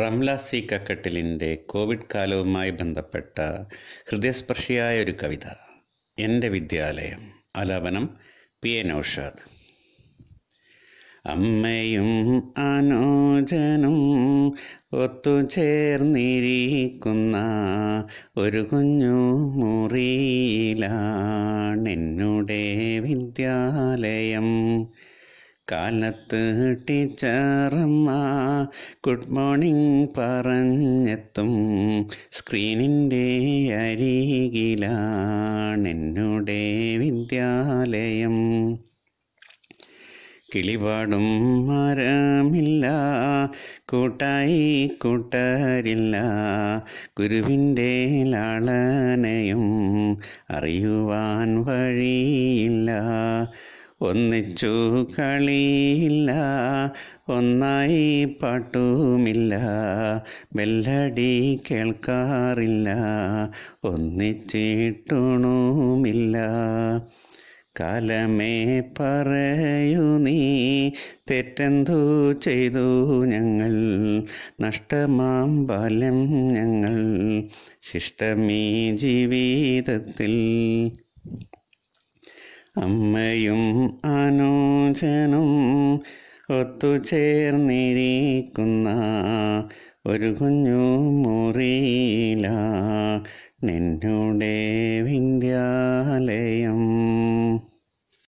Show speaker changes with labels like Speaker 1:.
Speaker 1: Ramla C കക്കട്ടിലിൻ്റെ Covid കാലവുമായി ബന്ധപ്പെട്ട ഹൃദയസ്പർശിയായ ഒരു കവിത എൻ്റെ വിദ്യാലയം ആലാപനം പി എൻ നൌഷാദ് അമ്മയും അനോജനും ഒത്തുചേർന്നിരിക്കുന്ന ഒരു കുഞ്ഞു എന്നുടേ വിദ്യാലയം കാലത്ത് ടീച്ചറമ്മ ഗുഡ് മോർണിംഗ് പറഞ്ഞെത്തും സ്ക്രീനിൻ്റെ അരികിലാണെന്നുടെ വിദ്യാലയം കിളിപാടും മരമില്ല കൂട്ടായി കൂട്ടരില്ല ഗുരുവിൻ്റെ ലാളനയും അറിയുവാൻ വഴി ഒന്നിച്ചു കളിയില്ല ഒന്നായി പാട്ടുമില്ല ബെല്ലടി കേൾക്കാറില്ല ഒന്നിച്ചിട്ടുണുമില്ല കാലമേ പറയൂ നീ തെറ്റെന്തു ചെയ്തു ഞങ്ങൾ നഷ്ടമാം ബാല്യം ഞങ്ങൾ ശിഷ്ടമീ ജീവിതത്തിൽ അമ്മയും അനുജനും ഒത്തുചേർന്നിരിക്കുന്ന ഒരു കുഞ്ഞു മുറിയില നിന്നുടേ വിന്ധ്യാലേ